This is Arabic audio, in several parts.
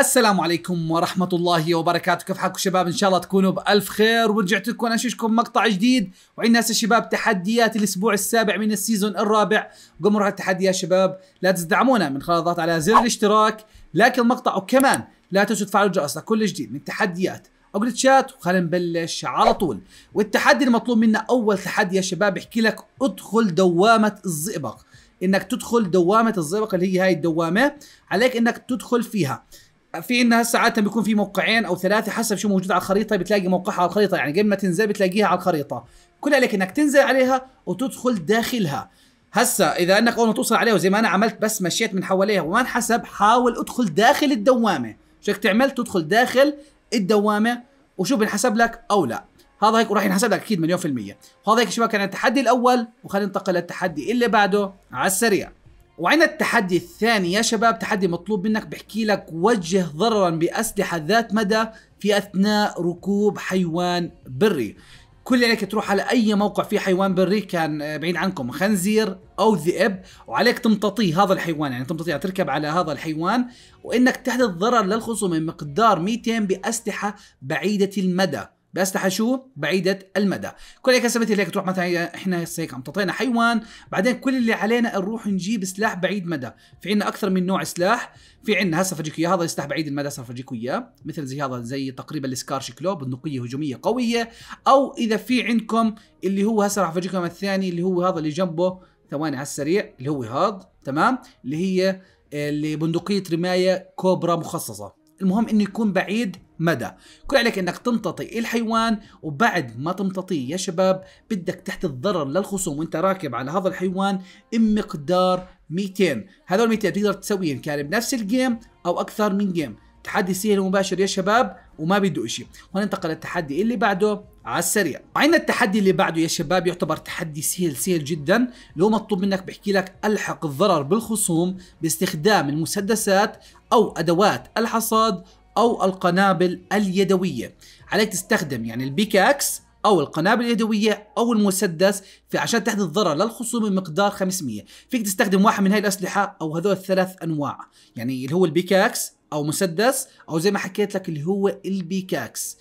السلام عليكم ورحمة الله وبركاته كيف حالكم شباب إن شاء الله تكونوا بألف خير ورجعت لكم أشوفكم مقطع جديد وعندنا هسه شباب تحديات الأسبوع السابع من السيزون الرابع التحدي يا شباب لا تدعمونا من خلال الضغط على زر الاشتراك لايك المقطع وكمان لا تنسوا تفعلوا الجرس لكل جديد من تحديات او شات وخلينا نبلش على طول والتحدي المطلوب منا اول تحدي يا شباب بحكي لك ادخل دوامه الزئبق انك تدخل دوامه الزئبق اللي هي هاي الدوامه عليك انك تدخل فيها في انها ساعات بيكون في موقعين او ثلاثه حسب شو موجود على الخريطه بتلاقي موقعها على الخريطه يعني قبل ما تنزل بتلاقيها على الخريطه كل عليك انك تنزل عليها وتدخل داخلها هسا اذا انك اول ما توصل عليها وزي ما انا عملت بس مشيت من حواليها وما انحسب حاول ادخل داخل الدوامه شو تعمل تدخل داخل الدوامه وشو بنحسب لك او لا هذا هيك وراح ينحسب لك اكيد مليون في المية وهذا هيك شباب كان التحدي الاول وخلينا ننتقل للتحدي اللي بعده على السريع وعندنا التحدي الثاني يا شباب تحدي مطلوب منك بحكي لك وجه ضررا بأسلحة ذات مدى في أثناء ركوب حيوان بري كل اللي عليك تروح على اي موقع فيه حيوان بري كان آه، بعيد عنكم خنزير او ذئب وعليك تمتطي هذا الحيوان يعني تمتطي يعني تركب على هذا الحيوان وانك تحدث ضرر للخصوم بمقدار 200 باسلحه بعيده المدى بس لحشو بعيده المدى كل هيك سبت لك تروح مثلا إيه، احنا هيك عم تعطينا حيوان بعدين كل اللي علينا نروح نجيب سلاح بعيد مدى في عندنا اكثر من نوع سلاح في عندنا هسه فرجيك اياه هذا سلاح بعيد المدى هسه فرجيك اياه مثل زي هذا زي تقريبا السكار شكله بندقيه هجوميه قويه او اذا في عندكم اللي هو هسه راح فرجيكم الثاني اللي هو هذا اللي جنبه ثواني على السريع اللي هو هذا تمام اللي هي آه، اللي بندقيه رمايه كوبرا مخصصه المهم انه يكون بعيد مدى كل عليك انك تمتطي الحيوان وبعد ما تمتطيه يا شباب بدك تحت الضرر للخصوم وانت راكب على هذا الحيوان بمقدار 200 هذول 200 بتقدر تسويهم كان بنفس الجيم او اكثر من جيم تحدي سهل ومباشر يا شباب وما بده اشي وننتقل للتحدي اللي بعده على السريع عندنا التحدي اللي بعده يا شباب يعتبر تحدي سهل سهل جدا لو مطلوب منك بحكي لك الحق الضرر بالخصوم باستخدام المسدسات او ادوات الحصاد او القنابل اليدويه عليك تستخدم يعني البيكاكس او القنابل اليدويه او المسدس في عشان تحدث ضرر للخصوم بمقدار 500 فيك تستخدم واحد من هاي الاسلحه او هذول الثلاث انواع يعني اللي هو البيكاكس او مسدس او زي ما حكيت لك اللي هو البيكاكس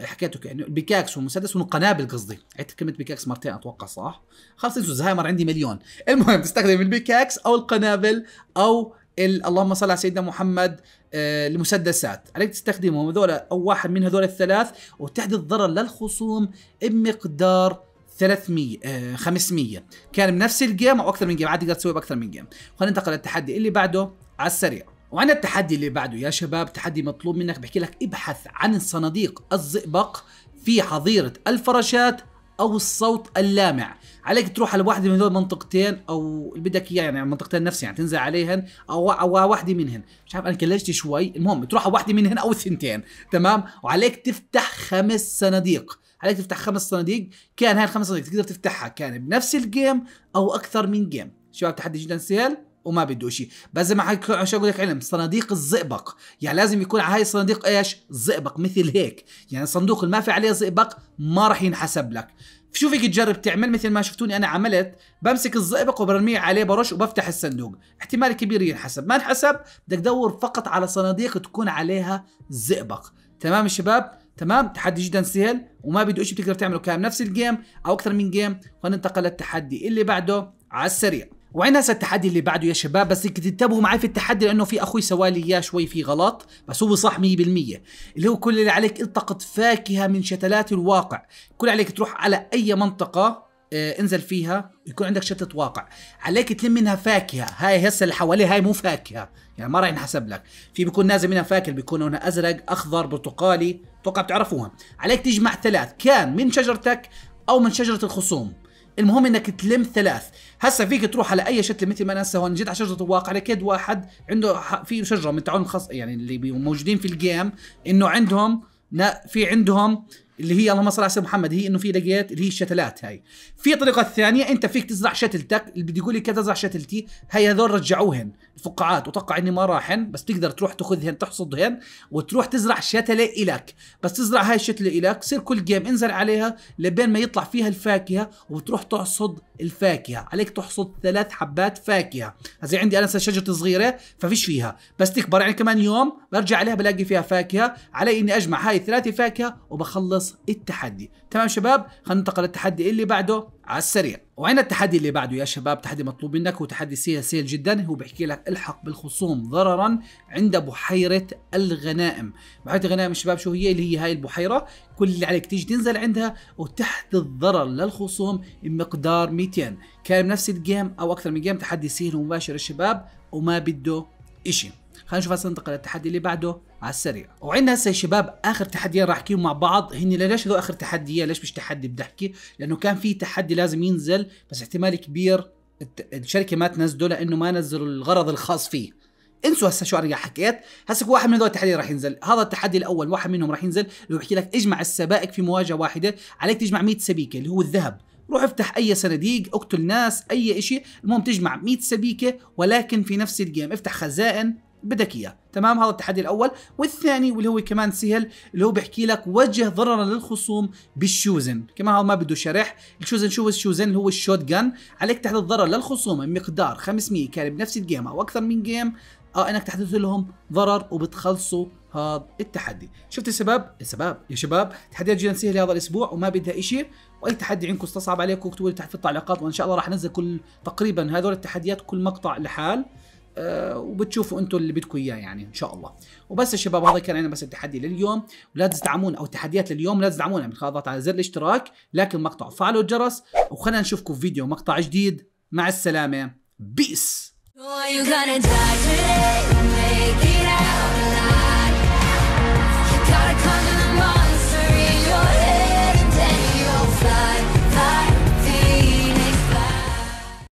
حكيته يعني البيكاكس والمسدس والقنابل قصدي عدت كلمه بيكاكس مرتين اتوقع صح خلص الزهايمر عندي مليون المهم تستخدم البيكاكس او القنابل او اللهم صل على سيدنا محمد آه، المسدسات عليك تستخدمهم هذول او واحد من هذول الثلاث وتحدث ضرر للخصوم بمقدار 300 500 آه، كان بنفس الجيم او اكثر من جيم عاد تقدر تسوي باكثر من جيم خلينا ننتقل للتحدي اللي بعده على السريع وعن التحدي اللي بعده يا شباب تحدي مطلوب منك بحكي لك ابحث عن صناديق الزئبق في حظيرة الفراشات او الصوت اللامع عليك تروح على واحده من هذول المنطقتين او اللي بدك اياه يعني منطقتين نفس يعني تنزل عليهن او او واحده منهن مش عارف انا كلشت شوي المهم تروح على واحده منهن او الثنتين تمام وعليك تفتح خمس صناديق عليك تفتح خمس صناديق كان هاي الخمس صناديق تقدر تفتحها كان بنفس الجيم او اكثر من جيم شباب تحدي جدا سهل وما بده شيء بس زي ما عشان اقول لك علم صناديق الزئبق يعني لازم يكون على هاي الصناديق ايش زئبق مثل هيك يعني الصندوق اللي ما في عليه زئبق ما راح ينحسب لك شو فيك تجرب تعمل مثل ما شفتوني انا عملت بمسك الزئبق وبرميه عليه برش وبفتح الصندوق احتمال كبير ينحسب ما انحسب بدك تدور فقط على صناديق تكون عليها زئبق تمام الشباب تمام تحدي جدا سهل وما بده شيء بتقدر تعمله كان نفس الجيم او اكثر من جيم وننتقل للتحدي اللي بعده على السريع وعندنا هسه التحدي اللي بعده يا شباب بس بدك تنتبهوا معي في التحدي لانه في اخوي سوالي اياه شوي في غلط بس هو صح 100% اللي هو كل اللي عليك التقط فاكهه من شتلات الواقع كل عليك تروح على اي منطقه آه انزل فيها يكون عندك شتة واقع عليك تلم منها فاكهة هاي هسه اللي حواليه هاي مو فاكهة يعني ما راح ينحسب لك في بيكون نازل منها فاكهة بيكون لونها أزرق أخضر برتقالي توقع بتعرفوها عليك تجمع ثلاث كان من شجرتك أو من شجرة الخصوم المهم انك تلم ثلاث هسا فيك تروح على اي شتله مثل ما انا هسه هون جيت على شجره الواقع لقيت واحد عنده في شجره من تعاون خاص يعني اللي موجودين في الجيم انه عندهم في عندهم اللي هي اللهم صل على سيدنا محمد هي انه في لقيت اللي هي الشتلات هاي في طريقه ثانيه انت فيك تزرع شتلتك اللي بده يقول لي كيف تزرع شتلتي هي هذول رجعوهن الفقاعات وتوقع اني ما راحن بس تقدر تروح تاخذهن تحصدهن وتروح تزرع شتله الك بس تزرع هاي الشتله الك صير كل جيم انزل عليها لبين ما يطلع فيها الفاكهه وتروح تحصد الفاكهه عليك تحصد ثلاث حبات فاكهه زي عندي انا شجره صغيره ففيش فيها بس تكبر يعني كمان يوم برجع عليها بلاقي فيها فاكهه علي اني اجمع هاي الثلاثه فاكهه وبخلص خلص التحدي تمام شباب خلينا ننتقل للتحدي اللي بعده على السريع وعنا التحدي اللي بعده يا شباب تحدي مطلوب منك وتحدي سهل جدا هو بيحكي لك الحق بالخصوم ضررا عند بحيره الغنائم بحيره الغنائم شباب شو هي اللي هي هاي البحيره كل اللي عليك تيجي تنزل عندها وتحت الضرر للخصوم بمقدار 200 كان بنفس الجيم او اكثر من جيم تحدي سهل ومباشر الشباب وما بده اشي خلينا نشوف هسه ننتقل للتحدي اللي بعده على السريع وعندنا هسه يا شباب اخر تحديين راح احكيهم مع بعض هن ليش هذول اخر تحديين ليش مش تحدي بدي احكي لانه كان في تحدي لازم ينزل بس احتمال كبير الشركه ما تنزله لانه ما نزلوا الغرض الخاص فيه انسوا هسه شو انا حكيت هسه واحد من هذول التحدي راح ينزل هذا التحدي الاول واحد منهم راح ينزل اللي بحكي لك اجمع السبائك في مواجهه واحده عليك تجمع 100 سبيكه اللي هو الذهب روح افتح اي صناديق اقتل ناس اي شيء المهم تجمع 100 سبيكه ولكن في نفس الجيم افتح خزائن بدك اياه تمام هذا التحدي الاول والثاني واللي هو كمان سهل اللي هو بيحكي لك وجه ضررا للخصوم بالشوزن كمان هذا ما بده شرح الشوزن شو الشوزن اللي هو الشوت جان عليك تحدث ضرر للخصوم بمقدار 500 كان بنفس الجيم او اكثر من جيم اه انك تحدث لهم ضرر وبتخلصوا هذا التحدي شفت السبب السبب يا شباب تحديات جدا سهله هذا الاسبوع وما بدها شيء واي تحدي عندكم استصعب عليكم اكتبوا لي تحت في التعليقات وان شاء الله راح انزل كل تقريبا هذول التحديات كل مقطع لحال آه، وبتشوفوا انتم اللي بدكم اياه يعني ان شاء الله وبس يا شباب هذا كان عندنا بس التحدي لليوم ولا تدعمونا او التحديات لليوم لا تدعمونا من خلال الضغط على زر الاشتراك لكن مقطع فعلوا الجرس وخلينا نشوفكم في فيديو مقطع جديد مع السلامه بيس